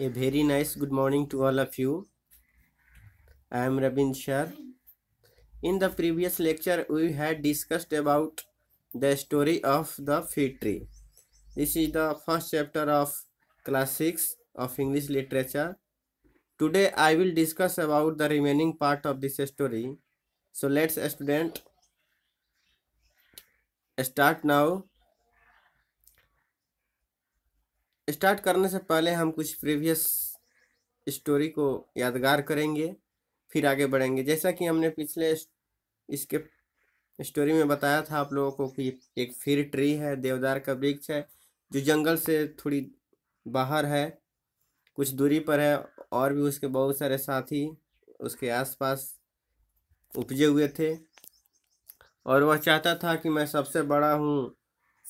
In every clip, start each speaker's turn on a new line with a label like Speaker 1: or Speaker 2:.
Speaker 1: a very nice good morning to all of you i am rabin shar in the previous lecture we had discussed about the story of the fig tree this is the first chapter of class 6 of english literature today i will discuss about the remaining part of this story so let's student start now start करने से पहले हम कुछ previous story को यादगार करेंगे फिर आगे बढ़ेंगे जैसा कि हमने पिछले इसके स्टोरी में बताया था आप लोगों को कि एक फिर ट्री है देवदार का वृक्ष है जो जंगल से थोड़ी बाहर है कुछ दूरी पर है और भी उसके बहुत सारे साथी उसके आसपास उपजे हुए थे और वह चाहता था कि मैं सबसे बड़ा हूँ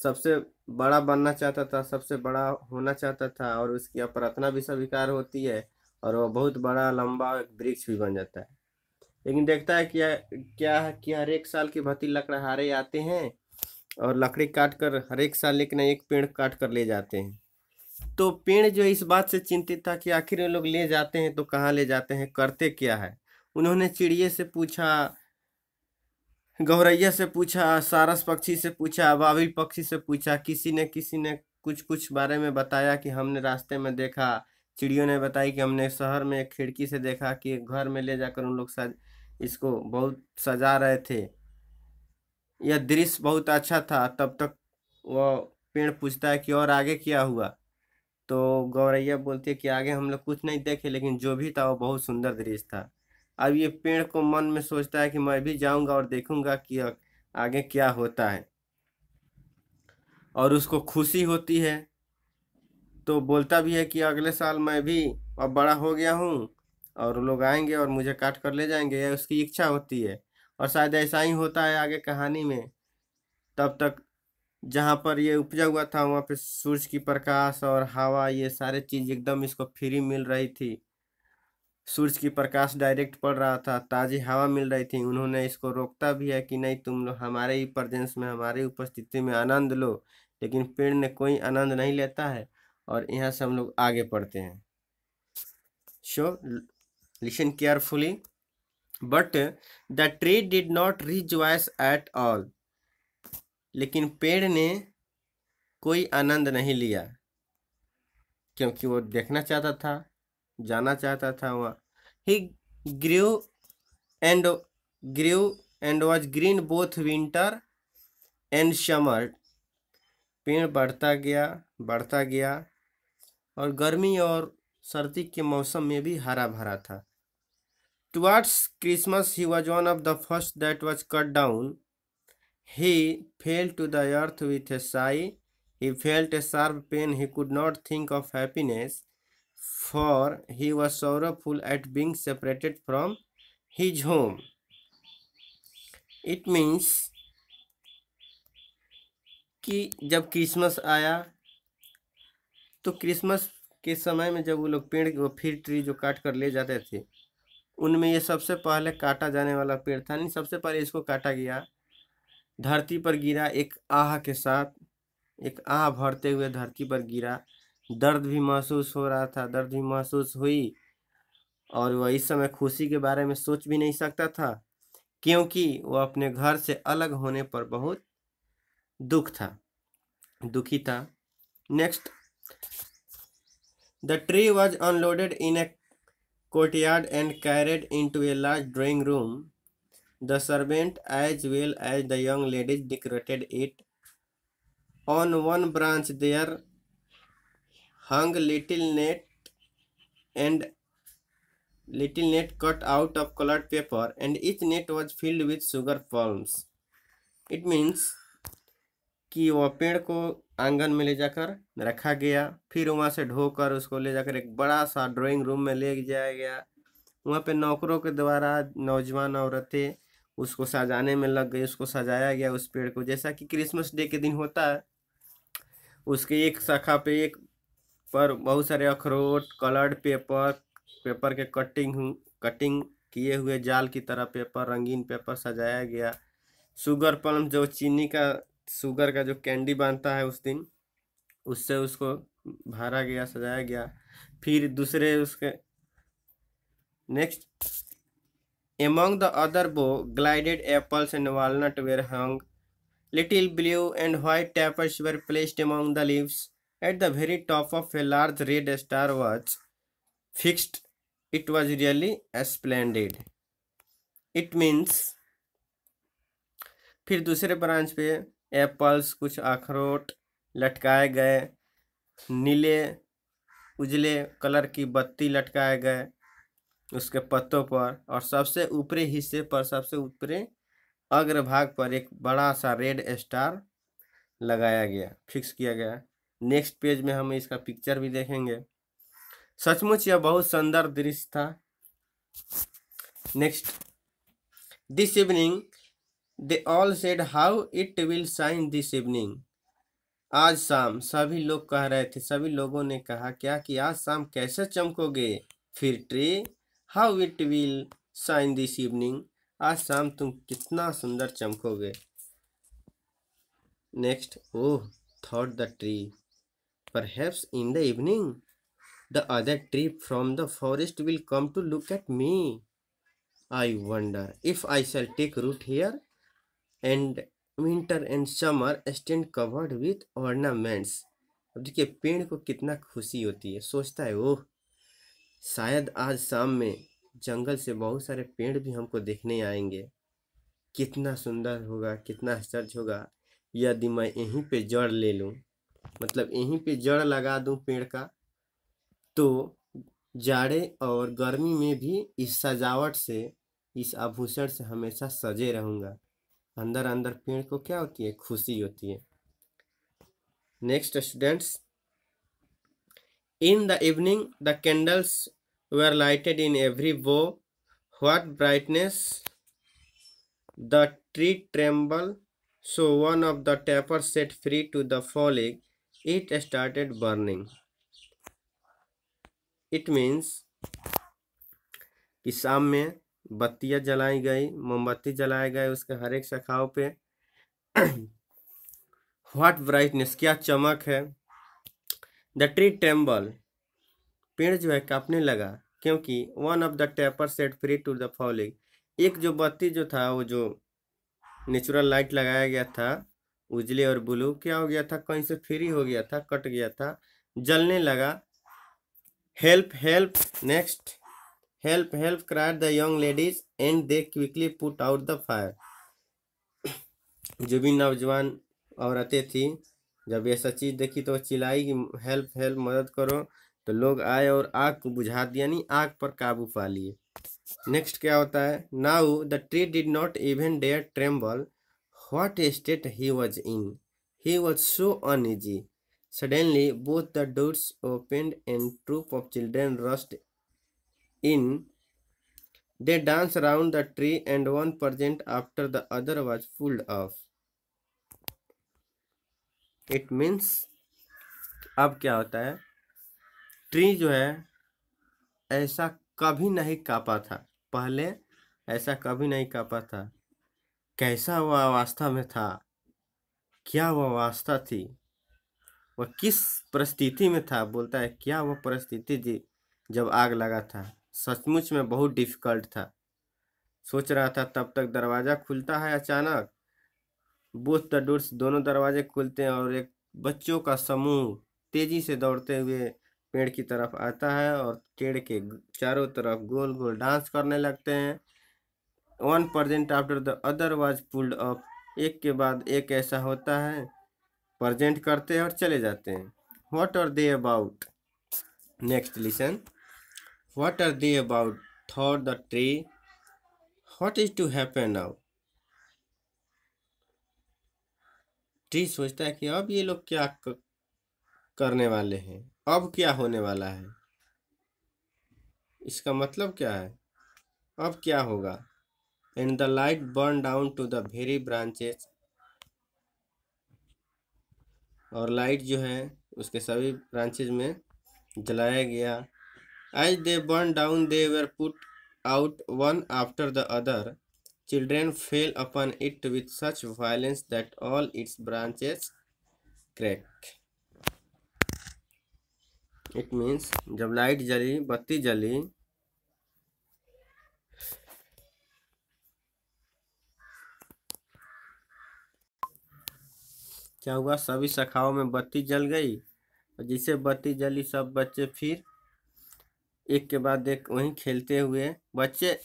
Speaker 1: सबसे बड़ा बनना चाहता था सबसे बड़ा होना चाहता था और उसकी प्रार्थना भी स्वीकार होती है और वह बहुत बड़ा लंबा वृक्ष भी बन जाता है लेकिन देखता है क्या क्या है कि हर एक साल की भती लकड़हारे आते हैं और लकड़ी काट कर हर एक साल एक न एक पेड़ काट कर ले जाते हैं तो पेड़ जो इस बात से चिंतित था कि आखिर ये लोग ले जाते हैं तो कहाँ ले जाते हैं करते क्या है उन्होंने चिड़िए से पूछा गौरैया से पूछा सारस पक्षी से पूछा अभावी पक्षी से पूछा किसी ने किसी ने कुछ कुछ बारे में बताया कि हमने रास्ते में देखा चिड़ियों ने बताई कि हमने शहर में एक खिड़की से देखा कि घर में ले जाकर उन लोग सज इसको बहुत सजा रहे थे यह दृश्य बहुत अच्छा था तब तक वह पेड़ पूछता है कि और आगे क्या हुआ तो गौरैया बोलती है कि आगे हम लोग कुछ नहीं देखे लेकिन जो भी था वो बहुत सुंदर दृश्य था अब ये पेड़ को मन में सोचता है कि मैं भी जाऊंगा और देखूंगा कि आगे क्या होता है और उसको खुशी होती है तो बोलता भी है कि अगले साल मैं भी अब बड़ा हो गया हूँ और लोग आएंगे और मुझे काट कर ले जाएंगे यह उसकी इच्छा होती है और शायद ऐसा ही होता है आगे कहानी में तब तक जहाँ पर ये उपजा हुआ था वहाँ पे सूरज की प्रकाश और हवा ये सारे चीज़ एकदम इसको फ्री मिल रही थी सूरज की प्रकाश डायरेक्ट पड़ रहा था ताज़ी हवा मिल रही थी उन्होंने इसको रोकता भी है कि नहीं तुम लोग हमारे ही प्रजेंस में हमारी उपस्थिति में आनंद लो लेकिन पेड़ ने कोई आनंद नहीं लेता है और यहाँ से हम लोग आगे पढ़ते हैं so listen carefully but the tree did not rejoice at all लेकिन पेड़ ने कोई आनंद नहीं लिया क्योंकि वो देखना चाहता था जाना चाहता था वह ही grew and grew and was green both winter and summer पेड़ बढ़ता गया बढ़ता गया और गर्मी और सर्दी के मौसम में भी हरा भरा था towards Christmas he was one of the first that was cut down he fell to the earth with a sigh he felt a sharp pain he could not think of happiness for he was sorrowful at being separated from his home. It means कि जब Christmas आया तो Christmas के समय में जब वो लोग पेड़ वो फिर ट्री जो काट कर ले जाते थे उनमें ये सबसे पहले काटा जाने वाला पेड़ था नहीं सबसे पहले इसको काटा गया धरती पर गिरा एक आह के साथ एक आह भरते हुए धरती पर गिरा दर्द भी महसूस हो रहा था दर्द भी महसूस हुई और वह इस समय खुशी के बारे में सोच भी नहीं सकता था क्योंकि वह अपने घर से अलग होने पर बहुत दुख था दुखी था next the tree was unloaded in a courtyard and carried into a large drawing room the servant as well as the young ladies decorated it on one branch there hung little net and little net cut out of coloured paper and each net was filled with sugar palms it means कि वह पेड़ को आंगन में ले जाकर रखा गया फिर वहाँ से ढोकर उसको ले जाकर एक बड़ा सा ड्राइंग रूम में ले जाया गया वहाँ पे नौकरों के द्वारा नौजवान औरतें उसको सजाने में लग गई उसको सजाया गया उस पेड़ को जैसा कि क्रिसमस डे के दिन होता है उसके एक शाखा पे एक पर बहुत सारे अखरोट कलर्ड पेपर पेपर के कटिंग कटिंग किए हुए जाल की तरह पेपर रंगीन पेपर सजाया गया शुगर पल्म जो चीनी का शुगर का जो कैंडी बनता है उस दिन उससे उसको भरा गया सजाया गया फिर दूसरे उसके next among the other bough glided apples and walnut were hung little blue and white tapers were placed among the leaves At the very top of a large red star was fixed. It was really splendid. It means फिर दूसरे branch पे apples कुछ अखरोट लटकाए गए नीले उजले colour की बत्ती लटकाए गए उसके पत्तों पर और सबसे ऊपरी हिस्से पर सबसे ऊपरी अग्रभाग पर एक बड़ा सा रेड स्टार लगाया गया फिक्स किया गया नेक्स्ट पेज में हम इसका पिक्चर भी देखेंगे सचमुच यह बहुत सुंदर दृश्य था next this evening they all said how it will shine this evening आज शाम सभी लोग कह रहे थे सभी लोगों ने कहा क्या कि आज शाम कैसे चमकोगे फिर tree how it will shine this evening आज शाम तुम कितना सुंदर चमकोगे next oh thought the tree Perhaps in the evening, the other tree from the forest will come to look at me. I wonder if I shall take root here and winter and summer stand covered with ornaments. अब देखिए पेड़ को कितना खुशी होती है सोचता है ओह शायद आज शाम में जंगल से बहुत सारे पेड़ भी हमको देखने आएंगे कितना सुंदर होगा कितना आश्चर्य होगा यदि मैं यहीं पे जड़ ले लूँ मतलब यहीं पे जड़ लगा दूं पेड़ का तो जाड़े और गर्मी में भी इस सजावट से इस आभूषण से हमेशा सजे रहूँगा अंदर अंदर पेड़ को क्या होती है खुशी होती है next students in the evening the candles were lighted in every bough what brightness the tree tremble so one of the taper set free to the falling it started burning it means कि शाम में बत्तियाँ जलाई गई मोमबत्ती जलाए गए उसके हर एक शाखाओं पे व्हाट ब्राइटनेस क्या चमक है द ट्री टेम्बल पेड़ जो है कांपने लगा क्योंकि one of the taper set free to the falling एक जो बत्ती जो था वो जो नेचुरल लाइट लगाया गया था उजले और ब्लू क्या हो गया था कहीं से फ्री हो गया था कट गया था जलने लगा help help next help help cried the young ladies and they quickly put out the fire जो भी नौजवान औरतें थी जब ऐसा चीज़ देखी तो चिल्लाई कि हेल्प हेल्प मदद करो तो लोग आए और आग को बुझा दिया नहीं आग पर काबू पा लिए नेक्स्ट क्या होता है now the tree did not even dare tremble what state he was in. He was so uneasy. Suddenly, both the doors opened and troop of children rushed in. They danced round the tree and one present after the other was pulled off. It means अब क्या होता है tree जो है ऐसा कभी नहीं कापा था पहले ऐसा कभी नहीं कापा था कैसा वह अवस्था में था क्या वह अवस्था थी वह किस परिस्थिति में था बोलता है क्या वह परिस्थिति थी जब आग लगा था सचमुच में बहुत डिफिकल्ट था सोच रहा था तब तक दरवाज़ा खुलता है अचानक बोथ द डोर्स दोनों दरवाजे खुलते हैं और एक बच्चों का समूह तेज़ी से दौड़ते हुए पेड़ की तरफ आता है और पेड़ के चारों तरफ गोल गोल डांस करने लगते हैं one present after the other was pulled up एक के बाद एक ऐसा होता है प्रजेंट करते हैं और चले जाते हैं what are they about next listen what are they about thought the tree what is to happen now tree सोचता है कि अब ये लोग क्या करने वाले हैं अब क्या होने वाला है इसका मतलब क्या है अब क्या होगा and the light burn down to the very branches और लाइट जो है उसके सभी ब्रांचेज में जलाया गया as they burn down they were put out one after the other children fell upon it with such violence that all its branches crack it means जब light जली बत्ती जली क्या हुआ सभी शाखाओं में बत्ती जल गई और जिसे बत्ती जली सब बच्चे फिर एक के बाद एक वहीं खेलते हुए बच्चे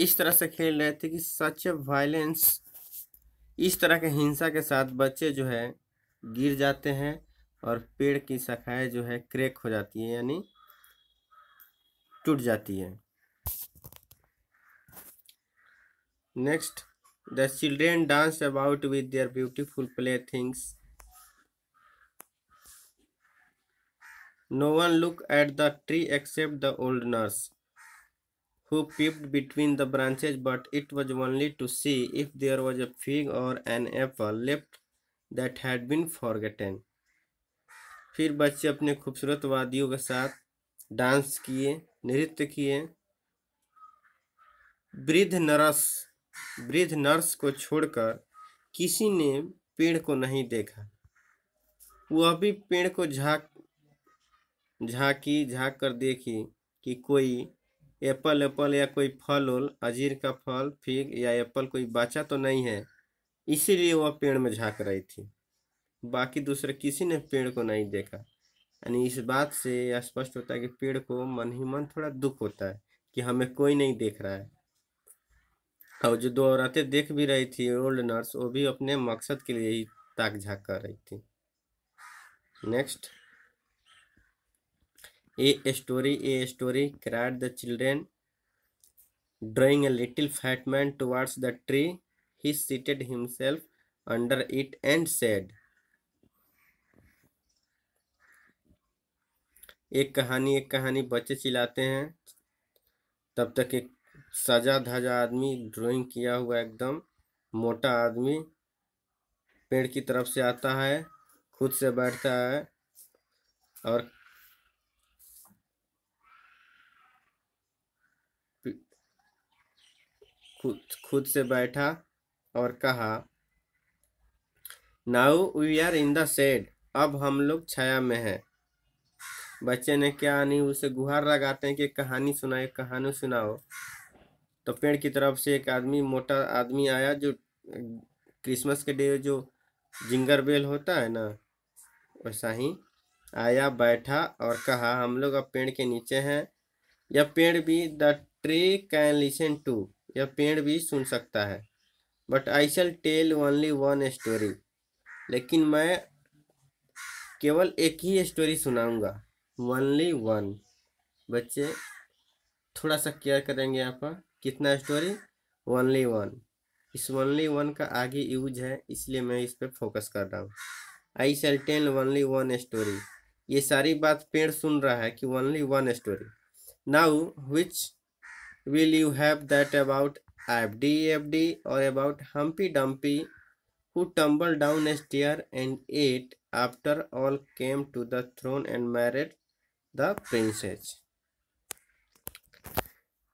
Speaker 1: इस तरह से खेल रहे थे कि सच वायलेंस इस तरह के हिंसा के साथ बच्चे जो है गिर जाते हैं और पेड़ की शाखाएं जो है क्रैक हो जाती है यानी टूट जाती है next The children dance about with their beautiful playthings. No one looked at the tree except the old nurse, who peeped between the branches, but it was only to see if there was a fig or an apple left that had been forgotten. फिर बच्चे अपने खूबसूरत वादियों के साथ dance किए नृत्य किए वृद्ध नरस वृद्ध नर्स को छोड़कर किसी ने पेड़ को नहीं देखा वह भी पेड़ को झाक झाकी झाक कर देखी कि कोई एप्पल एप्पल या कोई फल उल अजीर का फल फिग या एप्पल कोई बचा तो नहीं है इसीलिए वह पेड़ में झाक रही थी बाकी दूसरे किसी ने पेड़ को नहीं देखा यानी इस बात से स्पष्ट होता है कि पेड़ को मन ही मन थोड़ा दुख होता है कि हमें कोई नहीं देख रहा है और हाँ, जो दो औरतें देख भी रही थी ओल्ड नर्स वो भी अपने मकसद के लिए ही ताक झाक कर रही थी next a story a story cried the children drawing a little fat man towards the tree he seated himself under it and said एक कहानी एक कहानी बच्चे चिल्लाते हैं तब तक एक सजा धजा आदमी ड्राइंग किया हुआ एकदम मोटा आदमी पेड़ की तरफ से आता है खुद से बैठता है और खुद खुद से बैठा और कहा now we are in the said अब हम लोग छाया में हैं बच्चे ने क्या नहीं उसे गुहार लगाते हैं कि कहानी सुनाए कहानी सुनाओ तो पेड़ की तरफ से एक आदमी मोटा आदमी आया जो क्रिसमस के डे जो जिंगर बेल होता है ना वैसा ही आया बैठा और कहा हम लोग अब पेड़ के नीचे हैं यह पेड़ भी the tree can listen to यह पेड़ भी सुन सकता है but I shall tell only one story लेकिन मैं केवल एक ही स्टोरी सुनाऊंगा ओनली वन बच्चे थोड़ा सा केयर करेंगे यहाँ पर कितना स्टोरी ओनली वन इस ओनली वन का आगे यूज है इसलिए मैं इस पर फोकस कर रहा हूँ I shall tell only one story ये सारी बात पेड़ सुन रहा है कि only one story now which will you have that about F D F D और about Humpty Dumpty who tumble down a stair and at after all came to the throne and married the princess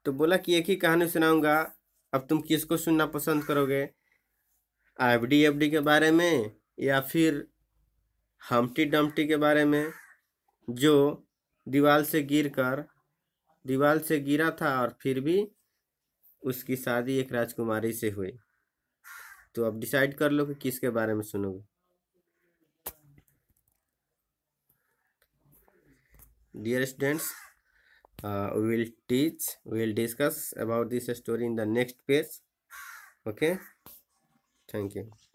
Speaker 1: तो बोला कि एक ही कहानी सुनाऊंगा अब तुम किसको सुनना पसंद करोगे एफ डी एफ डी के बारे में या फिर हमटी डमटी के बारे में जो दीवार से गिर कर दीवार से गिरा था और फिर भी उसकी शादी एक राजकुमारी से हुई तो अब डिसाइड कर लो कि किसके बारे में सुनोगे dear students uh, we'll teach we'll discuss about this story in the next page okay thank you